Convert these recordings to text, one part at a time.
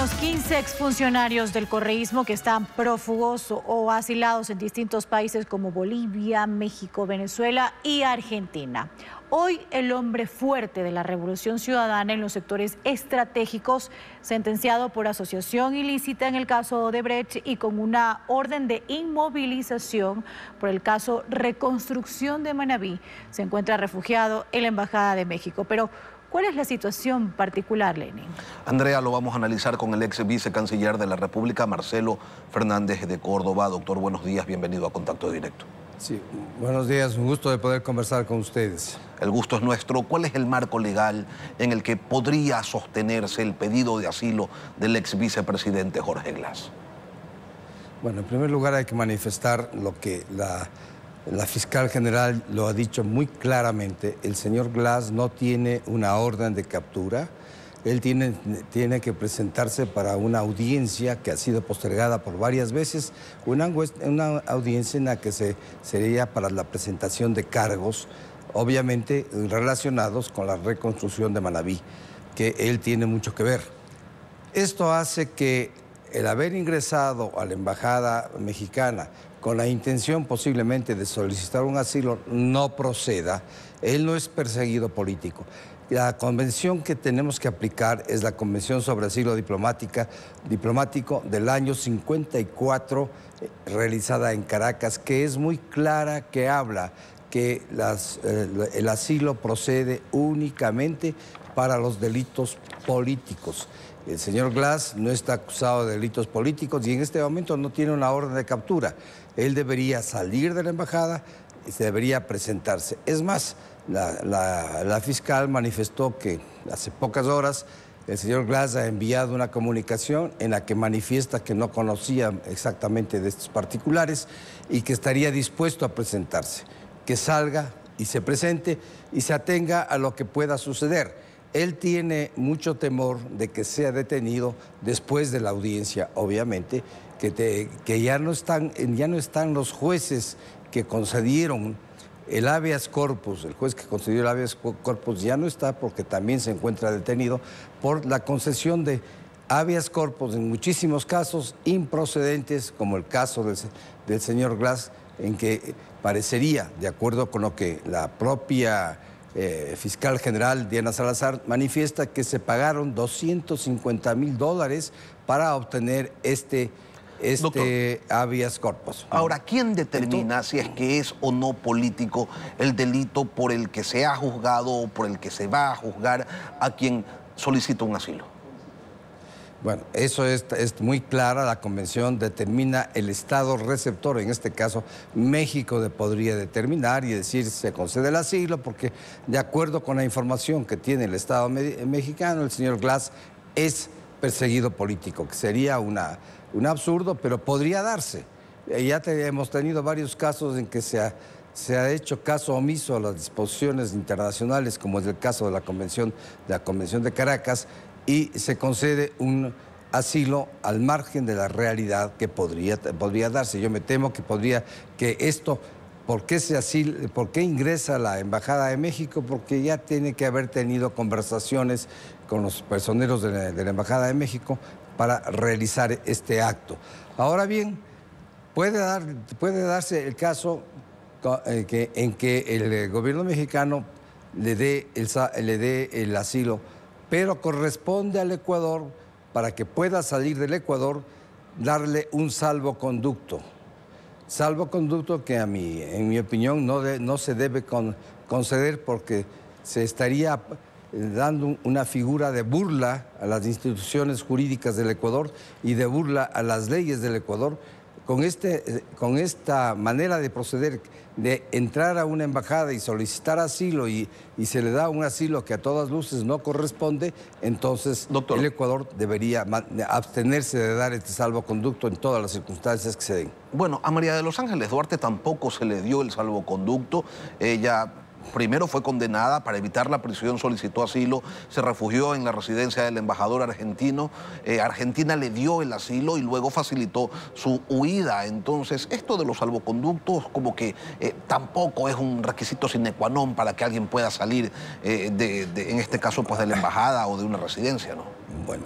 Los 15 exfuncionarios del correísmo que están prófugos o asilados en distintos países como Bolivia, México, Venezuela y Argentina. Hoy el hombre fuerte de la revolución ciudadana en los sectores estratégicos, sentenciado por asociación ilícita en el caso Odebrecht y con una orden de inmovilización por el caso Reconstrucción de Manabí, se encuentra refugiado en la Embajada de México. Pero ¿Cuál es la situación particular, Lenin? Andrea, lo vamos a analizar con el ex vicecanciller de la República, Marcelo Fernández de Córdoba. Doctor, buenos días, bienvenido a Contacto Directo. Sí, buenos días, un gusto de poder conversar con ustedes. El gusto es nuestro. ¿Cuál es el marco legal en el que podría sostenerse el pedido de asilo del ex vicepresidente Jorge Glass? Bueno, en primer lugar hay que manifestar lo que la la fiscal general lo ha dicho muy claramente, el señor Glass no tiene una orden de captura, él tiene, que presentarse para una audiencia que ha sido postergada por varias veces, una, audiencia en la que se, sería para la presentación de cargos, obviamente relacionados con la reconstrucción de Manaví... que él tiene mucho que ver. Esto hace que el haber ingresado a la embajada mexicana con la intención posiblemente de solicitar un asilo no proceda. Él no es perseguido político. La convención que tenemos que aplicar es la Convención sobre Asilo Diplomática, Diplomático del año 54, eh, realizada en Caracas, que es muy clara, que habla que eh, el asilo procede únicamente para los delitos políticos. El señor Glass no está acusado de delitos políticos y en este momento no tiene una orden de captura él debería salir de la embajada y se debería presentarse. Es más, la, la, fiscal manifestó que hace pocas horas el señor Glass ha enviado una comunicación en la que manifiesta que no conocía exactamente de estos particulares y que estaría dispuesto a presentarse, que salga y se presente y se atenga a lo que pueda suceder. Él tiene mucho temor de que sea detenido después de la audiencia, obviamente, que, ya, no están, ya no están los jueces que concedieron el habeas corpus, el juez que concedió el habeas corpus ya no está porque también se encuentra detenido por la concesión de habeas corpus en muchísimos casos improcedentes, como el caso del señor Glass, en que parecería, de acuerdo con lo que la propia eh, fiscal general Diana Salazar manifiesta que se pagaron 250 mil dólares para obtener este, este habeas corpus. Ahora, ¿quién determina si es que es o no político el delito por el que se ha juzgado o por el que se va a juzgar a quien solicita un asilo? Bueno, eso es, muy clara, la convención determina el estado receptor, en este caso México de, podría determinar y decir si se concede el asilo, porque de acuerdo con la información que tiene el Estado mexicano, el señor Glass es perseguido político, que sería una, un absurdo, pero podría darse. Eh, ya hemos tenido varios casos en que se ha, se ha hecho caso omiso a las disposiciones internacionales, como es el caso de la Convención, de, la convención de Caracas, y se concede un asilo al margen de la realidad que podría, podría darse. Yo me temo que podría que esto ¿Por qué, se qué ingresa la Embajada de México? Porque ya tiene que haber tenido conversaciones con los personeros de la, Embajada de México para realizar este acto. Ahora bien, puede, dar, puede darse el caso eh, que, en que el gobierno mexicano le dé el, le dé el asilo pero corresponde al Ecuador, para que pueda salir del Ecuador, darle un salvoconducto. Salvoconducto que a mí, en mi opinión, no, se debe conceder porque se estaría eh, dando una figura de burla a las instituciones jurídicas del Ecuador y de burla a las leyes del Ecuador con, este, con esta manera de proceder, de entrar a una embajada y solicitar asilo y, se le da un asilo que a todas luces no corresponde, entonces el Ecuador debería abstenerse de dar este salvoconducto en todas las circunstancias que se den. Bueno, a María de los Ángeles Duarte tampoco se le dio el salvoconducto. Ella Primero fue condenada para evitar la prisión, solicitó asilo, se refugió en la residencia del embajador argentino. Eh, Argentina le dio el asilo y luego facilitó su huida. Entonces, esto de los salvoconductos como que eh, tampoco es un requisito sine qua non para que alguien pueda salir, eh, en este caso, pues de la embajada o de una residencia, ¿no? Bueno,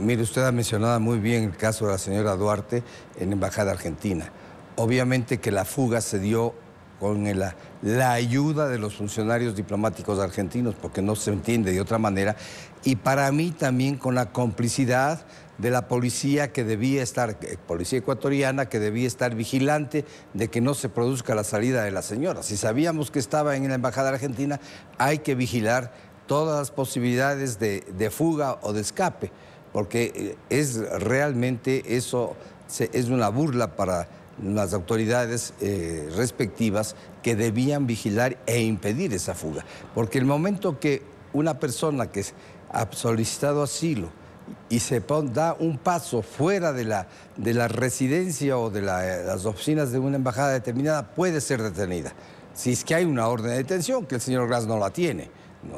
mire, usted ha mencionado muy bien el caso de la señora Duarte en Embajada Argentina. Obviamente que la fuga se dio con la, la, ayuda de los funcionarios diplomáticos argentinos, porque no se entiende de otra manera, y para mí también con la complicidad de la policía que debía estar, eh, policía ecuatoriana que debía estar vigilante de que no se produzca la salida de la señora. Si sabíamos que estaba en la embajada argentina, hay que vigilar todas las posibilidades de, de fuga o de escape, porque eh, es realmente eso es una burla para las autoridades eh, respectivas que debían vigilar e impedir esa fuga. Porque el momento que una persona que ha solicitado asilo y se da un paso fuera de la, de la residencia o de eh, las oficinas de una embajada determinada, puede ser detenida. Si es que hay una orden de detención, que el señor Glass no la tiene.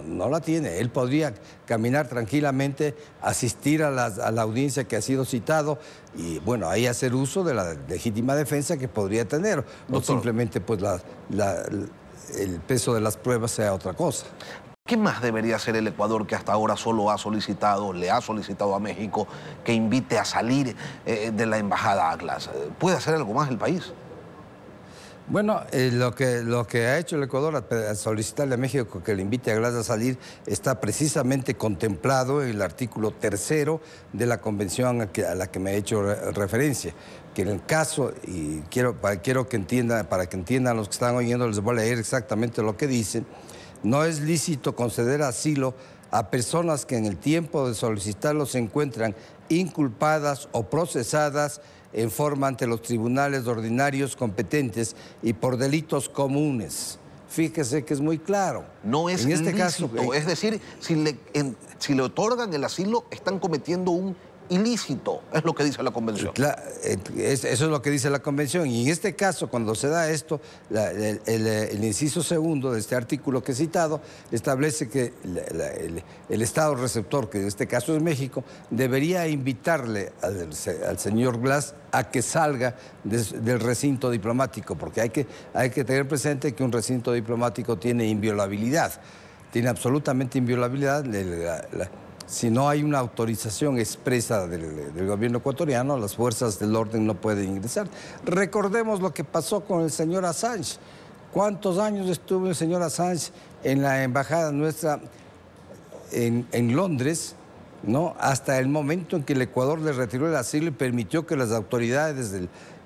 No, la tiene. Él podría caminar tranquilamente, asistir a la, audiencia que ha sido citado y, bueno, ahí hacer uso de la legítima defensa que podría tener. No simplemente, pues, el peso de las pruebas sea otra cosa. ¿Qué más debería hacer el Ecuador que hasta ahora solo ha solicitado, le ha solicitado a México que invite a salir eh, de la embajada Atlas? ¿Puede hacer algo más el país? Bueno, eh, lo, que, lo que ha hecho el Ecuador a, solicitarle a México que le invite a Glass a salir está precisamente contemplado en el artículo tercero de la convención a, la que me he hecho referencia. Que en el caso, y quiero, quiero que entiendan, para que entiendan los que están oyendo, les voy a leer exactamente lo que dice. No es lícito conceder asilo a personas que en el tiempo de solicitarlo se encuentran inculpadas o procesadas en forma ante los tribunales ordinarios competentes y por delitos comunes. Fíjese que es muy claro. No es en este caso, eh, es decir, si le, si le otorgan el asilo, están cometiendo un ilícito, es lo que dice la convención. Eh, eso es lo que dice la convención. Y en este caso, cuando se da esto, el, inciso segundo de este artículo que he citado establece que el, Estado receptor, que en este caso es México, debería invitarle al, señor Glass a que salga del recinto diplomático, porque hay que, hay que tener presente que un recinto diplomático tiene inviolabilidad, tiene absolutamente inviolabilidad si no hay una autorización expresa del, gobierno ecuatoriano, las fuerzas del orden no pueden ingresar. Recordemos lo que pasó con el señor Assange. ¿Cuántos años estuvo el señor Assange en la embajada nuestra en, Londres? ¿no? Hasta el momento en que el Ecuador le retiró el asilo y permitió que las autoridades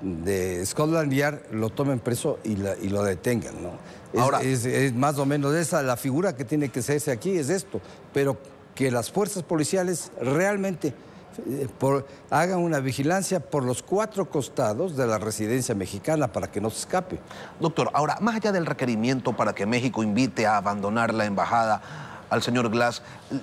de Scotland Yard lo tomen preso y, lo detengan. ¿no? Ahora, es, más o menos esa la figura que tiene que hacerse aquí, es esto. Pero que las fuerzas policiales realmente eh, hagan una vigilancia por los cuatro costados de la residencia mexicana para que no se escape. Doctor, ahora, más allá del requerimiento para que México invite a abandonar la embajada al señor Glass,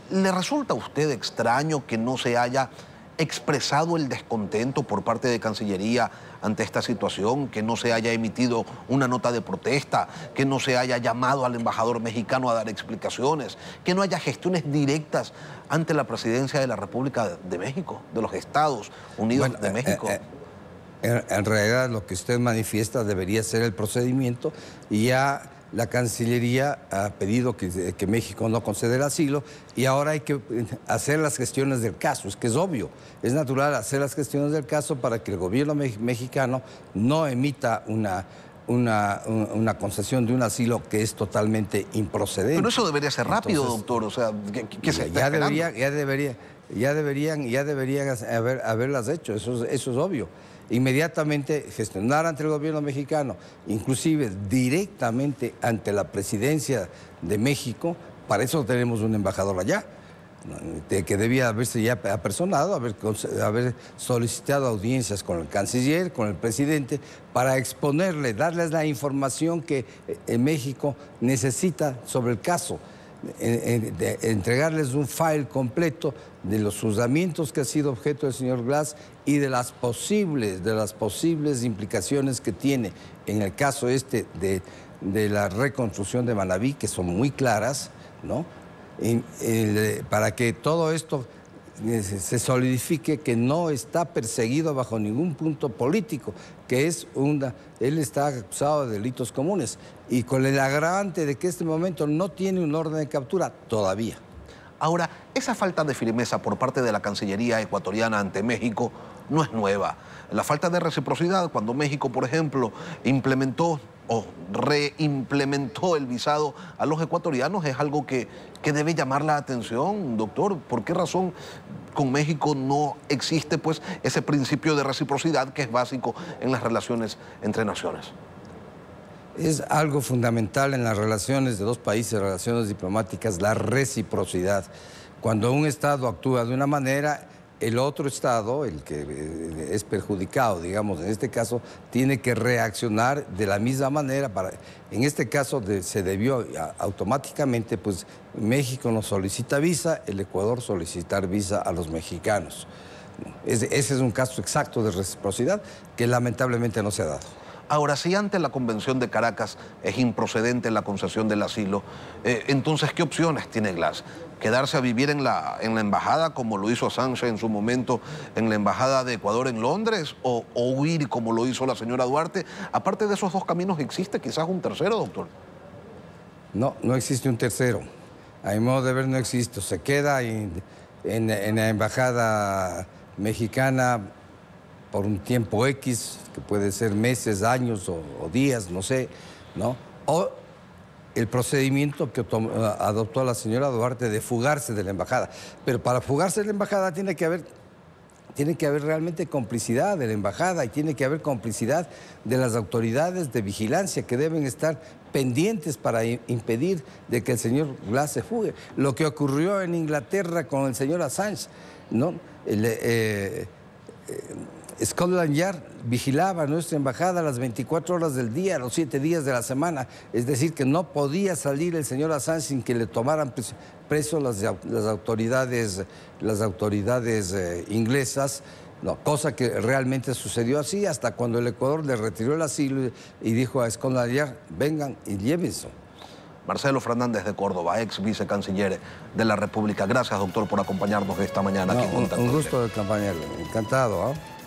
¿le resulta a usted extraño que no se haya expresado el descontento por parte de Cancillería ante esta situación, que no se haya emitido una nota de protesta, que no se haya llamado al embajador mexicano a dar explicaciones, que no haya gestiones directas ante la presidencia de la República de México, de los Estados Unidos de eh, México. Eh, eh, en, en realidad lo que usted manifiesta debería ser el procedimiento y ya la Cancillería ha pedido que, México no conceda asilo y ahora hay que eh, hacer las gestiones del caso, es que es obvio, es natural hacer las gestiones del caso para que el gobierno mexicano no emita una, una, concesión de un asilo que es totalmente improcedente. Pero eso debería ser rápido, doctor, o sea, ya, debería, ya deberían, ya deberían haberlas hecho, eso es obvio inmediatamente gestionar ante el gobierno mexicano, inclusive directamente ante la presidencia de México, para eso tenemos un embajador allá, que debía haberse ya apersonado, haber, solicitado audiencias con el canciller, con el presidente, para exponerle, darles la información que eh, eh, México necesita sobre el caso entregarles un file completo de los juzgamientos que ha sido objeto del señor Glass y de las posibles, de las posibles implicaciones que tiene en el caso este de, la reconstrucción de Manaví, que son muy claras, ¿no? Eh, para que todo esto eh, se solidifique que no está perseguido bajo ningún punto político, que es una, él está acusado de delitos comunes y con el agravante de que este momento no tiene un orden de captura todavía. Ahora, esa falta de firmeza por parte de la Cancillería ecuatoriana ante México no es nueva. La falta de reciprocidad, cuando México, por ejemplo, implementó o reimplementó el visado a los ecuatorianos es algo que, debe llamar la atención, doctor. ¿Por qué razón con México no existe pues ese principio de reciprocidad que es básico en las relaciones entre naciones? Es algo fundamental en las relaciones de dos países, relaciones diplomáticas, la reciprocidad. Cuando un Estado actúa de una manera, el otro Estado, el que eh, eh, es perjudicado, digamos, en este caso, tiene que reaccionar de la misma manera. Para, en este caso se debió automáticamente, pues México no solicita visa, el Ecuador solicitar visa a los mexicanos. ese es un caso exacto de reciprocidad que lamentablemente no se ha dado. Ahora, si antes la Convención de Caracas es improcedente la concesión del asilo, eh, entonces, ¿qué opciones tiene Glass? ¿Quedarse a vivir en la, en la embajada, como lo hizo Sánchez en su momento en la embajada de Ecuador en Londres, o, huir, como lo hizo la señora Duarte? Aparte de esos dos caminos, ¿existe quizás un tercero, doctor? No, no existe un tercero. A mi modo de ver, no existe. Se queda en la embajada mexicana por un tiempo X, que puede ser meses, años o, días, no sé, ¿no? O el procedimiento que adoptó la señora Duarte de fugarse de la embajada. Pero para fugarse de la embajada tiene que haber tiene que haber realmente complicidad de la embajada y tiene que haber complicidad de las autoridades de vigilancia que deben estar pendientes para impedir de que el señor Glass se fugue. Lo que ocurrió en Inglaterra con el señor Assange, ¿no? Eh, eh, Scotland Yard vigilaba nuestra embajada las 24 horas del día, los 7 días de la semana. Es decir, que no podía salir el señor Assange sin que le tomaran preso, las, autoridades, las autoridades eh, inglesas. cosa que realmente sucedió así hasta cuando el Ecuador le retiró el asilo y dijo a Scotland Yard, vengan y llévense. Marcelo Fernández de Córdoba, ex vicecanciller de la República. Gracias, doctor, por acompañarnos esta mañana. un, un gusto acompañarle, encantado. ¿ah?